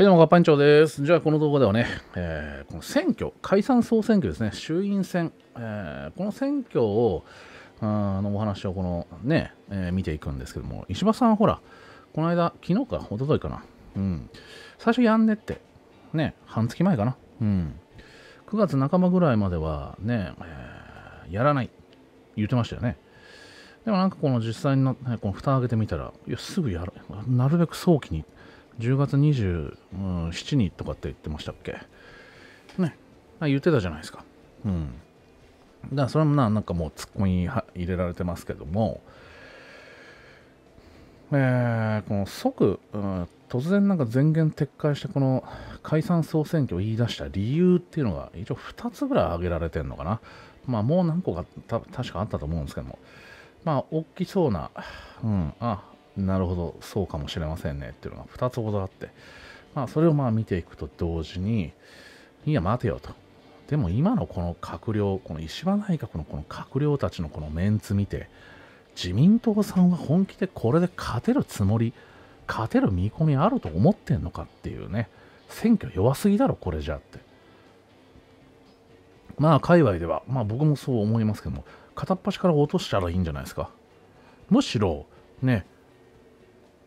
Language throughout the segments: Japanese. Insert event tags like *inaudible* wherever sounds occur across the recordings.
はい、どうも、合班長です。じゃあ、この動画ではね、えー、この選挙、解散総選挙ですね、衆院選、えー、この選挙を、あのお話をこのね、えー、見ていくんですけども、石破さん、ほら、この間、昨日か、一昨日かな、うん、最初やんねって、ね、半月前かな、うん、9月半ばぐらいまではね、えー、やらない、言ってましたよね。でもなんかこの実際の、ね、この蓋開けてみたら、いや、すぐやる、なるべく早期に、10月27日とかって言ってましたっけね言ってたじゃないですかうんだからそれもななんかもうツッコミ入れられてますけどもえー、この即、うん、突然なんか全言撤回してこの解散総選挙を言い出した理由っていうのが一応2つぐらい挙げられてるのかなまあもう何個か確かあったと思うんですけどもまあ大きそうな、うん、あなるほどそうかもしれませんねっていうのが2つほどあって、まあ、それをまあ見ていくと同時にいや待てよとでも今のこの閣僚この石破内閣のこの閣僚たちのこのメンツ見て自民党さんは本気でこれで勝てるつもり勝てる見込みあると思ってんのかっていうね選挙弱すぎだろこれじゃってまあ界隈ではまあ僕もそう思いますけども片っ端から落としたらいいんじゃないですかむしろね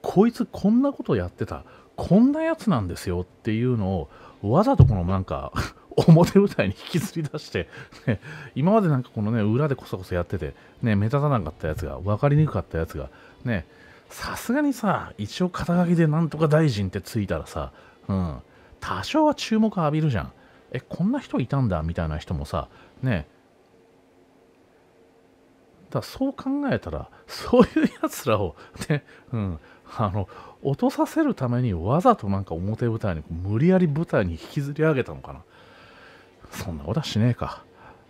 こいつこんなことやってたこんなやつなんですよっていうのをわざとこのなんか *laughs* 表舞台に引きずり出してね、今までなんかこのね裏でこそこそやってて、ね、目立たなかったやつが分かりにくかったやつがねさすがにさ一応肩書きでなんとか大臣ってついたらさ、うん、多少は注目浴びるじゃんえこんな人いたんだみたいな人もさねだそう考えたらそういうやつらをね、うん、あの落とさせるためにわざとなんか表舞台に無理やり舞台に引きずり上げたのかなそんなことはしねえか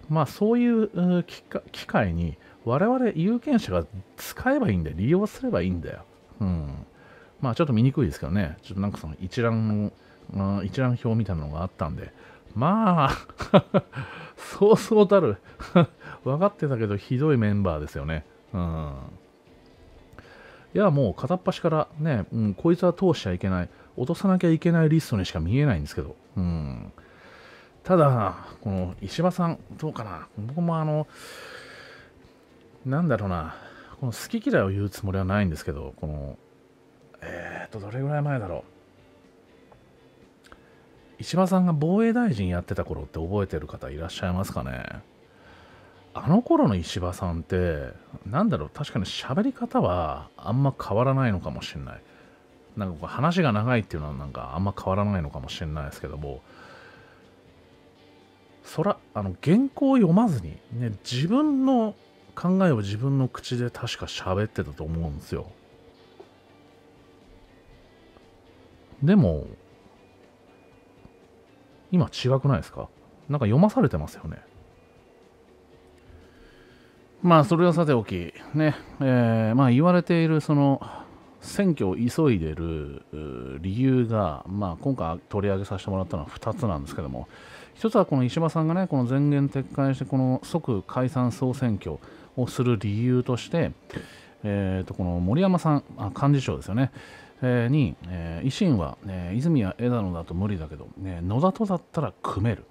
まあそういう機会に我々有権者が使えばいいんだよ利用すればいいんだようんまあちょっと見にくいですけどねちょっとなんかその一覧の、うん、一覧表みたいなのがあったんでまあ *laughs* そうそうたる分 *laughs* かってたけどひどいメンバーですよねうんいや、もう片っ端からね、うん、こいつは通しちゃいけない、落とさなきゃいけないリストにしか見えないんですけど、うん。ただ、この石破さん、どうかな。僕もあの、なんだろうな、この好き嫌いを言うつもりはないんですけど、この、えー、っと、どれぐらい前だろう。石破さんが防衛大臣やってた頃って覚えてる方いらっしゃいますかねあの頃の石破さんって、なんだろう、確かに喋り方はあんま変わらないのかもしれない。なんか話が長いっていうのはなんかあんま変わらないのかもしれないですけども、そら、あの、原稿を読まずに、ね、自分の考えを自分の口で確か喋ってたと思うんですよ。でも、今違くないですかなんか読まされてますよね。まあそれはさておき、ねえー、まあ、言われているその選挙を急いでいる理由が、まあ、今回取り上げさせてもらったのは2つなんですけども1つはこの石破さんが、ね、この前言撤回してこの即解散・総選挙をする理由として、えー、とこの森山さんあ幹事長ですよね、えー、に、えー、維新は、え泉や枝野だと無理だけど、ね、野田とだったら組める。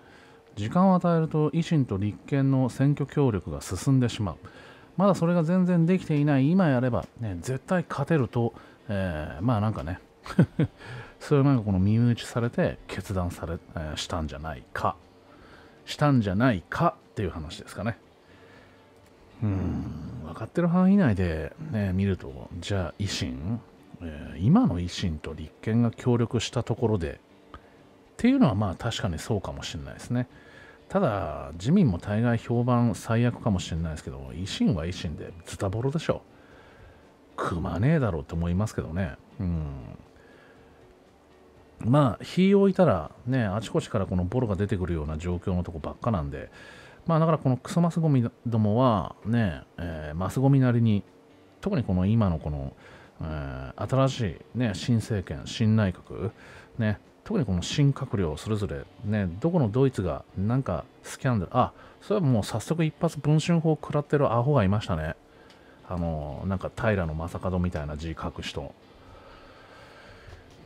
時間を与えると維新と立憲の選挙協力が進んでしまうまだそれが全然できていない今やれば、ね、絶対勝てると、えー、まあなんかね *laughs* それをなんかこの耳打ちされて決断され、えー、したんじゃないかしたんじゃないかっていう話ですかねうん分かってる範囲内で、ね、見るとじゃあ維新、えー、今の維新と立憲が協力したところでっていうのはまあ確かにそうかもしれないですね。ただ、自民も大概評判最悪かもしれないですけど、維新は維新でズタボロでしょ。組まねえだろうと思いますけどね。うん。まあ、日を置いたら、ね、あちこちからこのボロが出てくるような状況のとこばっかなんで、まあ、だからこのクソマスゴミどもは、ね、えー、マスゴミなりに、特にこの今のこの、えー、新しい、ね、新政権、新内閣、ね、特にこの新閣僚、それぞれ、ね、どこのドイツが、なんかスキャンダル、あ、それはもう早速一発文春法食らってるアホがいましたね。あの、なんか平の正門みたいな字書く人。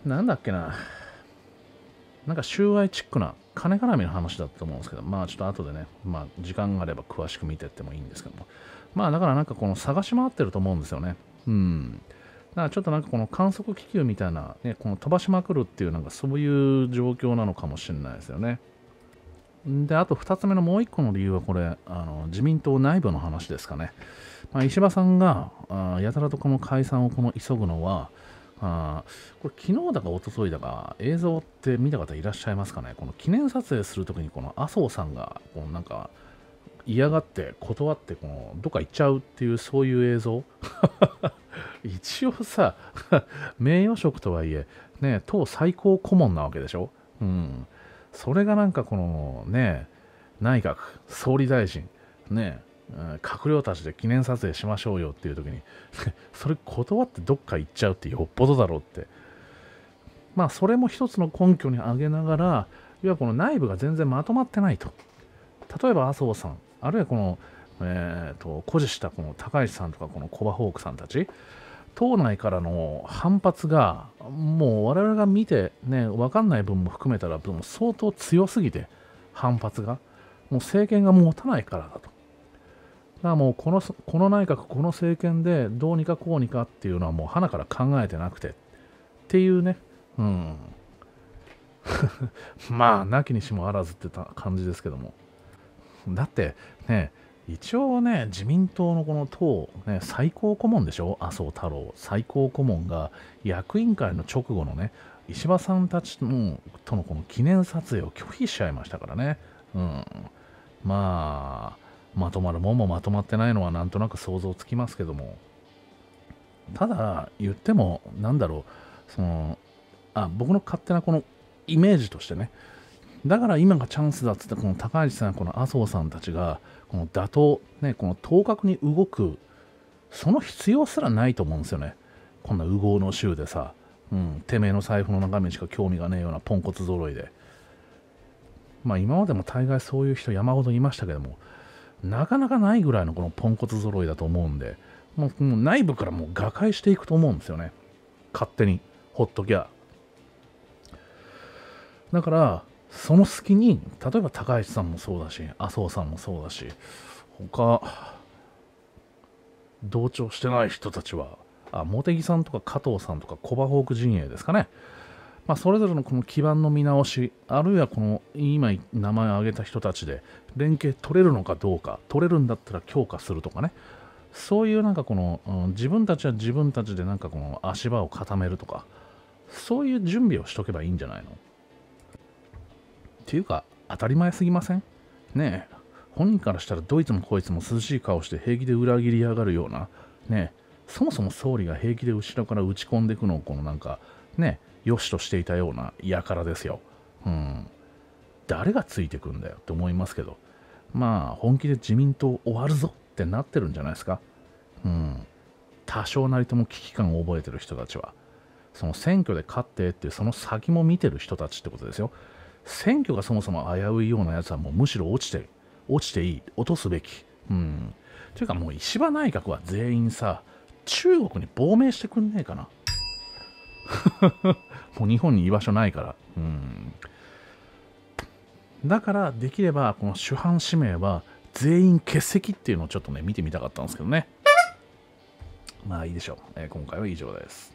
なんだっけな。なんか収賄チックな、金絡みの話だと思うんですけど、まあちょっと後でね、まあ時間があれば詳しく見てってもいいんですけども。まあだからなんかこの探し回ってると思うんですよね。うん。ちょっとなんかこの観測気球みたいな、ね、この飛ばしまくるっていうなんかそういう状況なのかもしれないですよね。で、あと2つ目のもう1個の理由はこれ、あの自民党内部の話ですかね。まあ、石破さんがあやたらとこの解散をこの急ぐのは、あこれ昨日だか一昨日だか映像って見た方いらっしゃいますかねこの記念撮影するときにこの麻生さんがこのなんか嫌がって断ってこのどっか行っちゃうっていうそういう映像 *laughs* 一応さ、*laughs* 名誉職とはいえ、ね、党最高顧問なわけでしょ。うん。それがなんかこの、ね、内閣、総理大臣、ね、閣僚たちで記念撮影しましょうよっていう時に *laughs* それ断ってどっか行っちゃうってよっぽどだろうって。まあ、それも一つの根拠に挙げながら、要はこの内部が全然まとまってないと。例えば麻生さん、あるいはこの、えーと、と誇示したこの高市さんとかこのコバホークさんたち、党内からの反発が、もう我々が見て、ね、分かんない分も含めたら、相当強すぎて、反発が、もう政権が持たないからだと。だからもうこのこの内閣、この政権でどうにかこうにかっていうのは、もうはなから考えてなくてっていうね、うん、*laughs* まあ、なきにしもあらずってた感じですけども。だってね、一応ね、自民党のこの党、ね、最高顧問でしょ、麻生太郎、最高顧問が役員会の直後のね、石破さんたちのとのこの記念撮影を拒否しちゃいましたからね、うん、まあ、まとまるもんもまとまってないのはなんとなく想像つきますけども、ただ、言っても、なんだろう、そのあ僕の勝手なこのイメージとしてね、だから今がチャンスだっつってこの高橋さんこの麻生さんたちがこの打倒、ね、この頭角に動くその必要すらないと思うんですよねこんな右往の衆でさ、うん、てめえの財布の中身しか興味がねえようなポンコツ揃いでまあ今までも大概そういう人山ほどいましたけどもなかなかないぐらいのこのポンコツ揃いだと思うんでもうもう内部からもう瓦解していくと思うんですよね勝手にほっときゃだからその隙に例えば高橋さんもそうだし麻生さんもそうだし他同調してない人たちはあ茂木さんとか加藤さんとかコバホーク陣営ですかね、まあ、それぞれのこの基盤の見直しあるいはこの今名前を挙げた人たちで連携取れるのかどうか取れるんだったら強化するとかねそういうなんかこの、うん、自分たちは自分たちでなんかこの足場を固めるとかそういう準備をしとけばいいんじゃないのていうか、当たり前すぎませんねえ、本人からしたらどいつもこいつも涼しい顔して平気で裏切りやがるような、ねえ、そもそも総理が平気で後ろから打ち込んでいくのを、このなんか、ねえ、よしとしていたような輩ですよ。うん。誰がついてくんだよって思いますけど、まあ、本気で自民党終わるぞってなってるんじゃないですか。うん。多少なりとも危機感を覚えてる人たちは。その選挙で勝ってっていうその先も見てる人たちってことですよ。選挙がそもそも危ういようなやつはもうむしろ落ちて、落ちていい、落とすべき。うん。ていうかもう石破内閣は全員さ、中国に亡命してくんねえかな。*laughs* もう日本に居場所ないから。うん。だからできればこの主犯指名は全員欠席っていうのをちょっとね見てみたかったんですけどね。まあいいでしょう。えー、今回は以上です。